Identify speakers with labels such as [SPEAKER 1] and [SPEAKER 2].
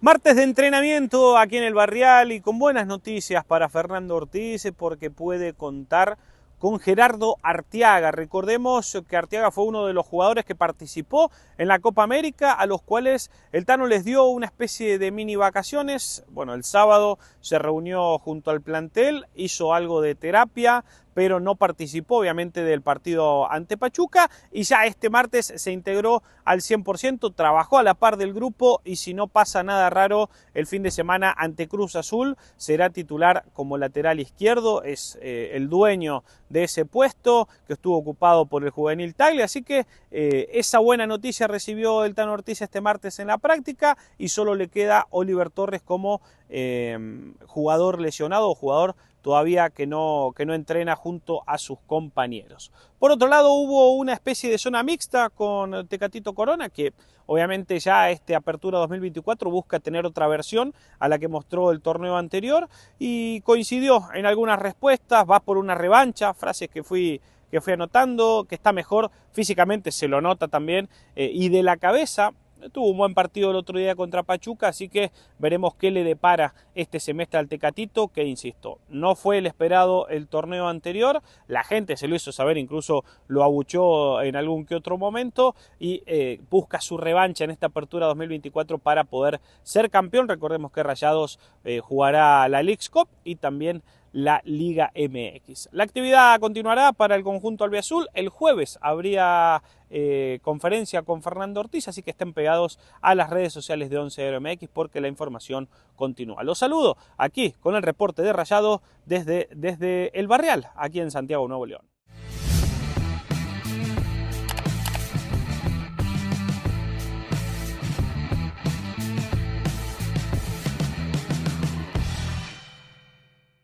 [SPEAKER 1] Martes de entrenamiento aquí en el Barrial y con buenas noticias para Fernando Ortiz porque puede contar con Gerardo Artiaga. Recordemos que Artiaga fue uno de los jugadores que participó en la Copa América, a los cuales el Tano les dio una especie de mini vacaciones. Bueno, el sábado se reunió junto al plantel, hizo algo de terapia, pero no participó obviamente del partido ante Pachuca y ya este martes se integró al 100%, trabajó a la par del grupo y si no pasa nada raro el fin de semana ante Cruz Azul será titular como lateral izquierdo, es eh, el dueño de ese puesto que estuvo ocupado por el juvenil Tagle, así que eh, esa buena noticia recibió el Tano Ortiz este martes en la práctica y solo le queda Oliver Torres como eh, jugador lesionado o jugador todavía que no, que no entrena junto a sus compañeros. Por otro lado, hubo una especie de zona mixta con Tecatito Corona, que obviamente ya este Apertura 2024 busca tener otra versión a la que mostró el torneo anterior y coincidió en algunas respuestas, va por una revancha, frases que fui que fui anotando, que está mejor físicamente, se lo nota también, eh, y de la cabeza, Tuvo un buen partido el otro día contra Pachuca, así que veremos qué le depara este semestre al Tecatito, que insisto, no fue el esperado el torneo anterior, la gente se lo hizo saber, incluso lo abuchó en algún que otro momento y eh, busca su revancha en esta apertura 2024 para poder ser campeón. Recordemos que Rayados eh, jugará la League Cup y también la Liga MX. La actividad continuará para el conjunto albiazul. El jueves habría eh, conferencia con Fernando Ortiz, así que estén pegados a las redes sociales de 11 MX porque la información continúa. Los saludo aquí con el reporte de Rayado desde, desde El Barrial, aquí en Santiago Nuevo León.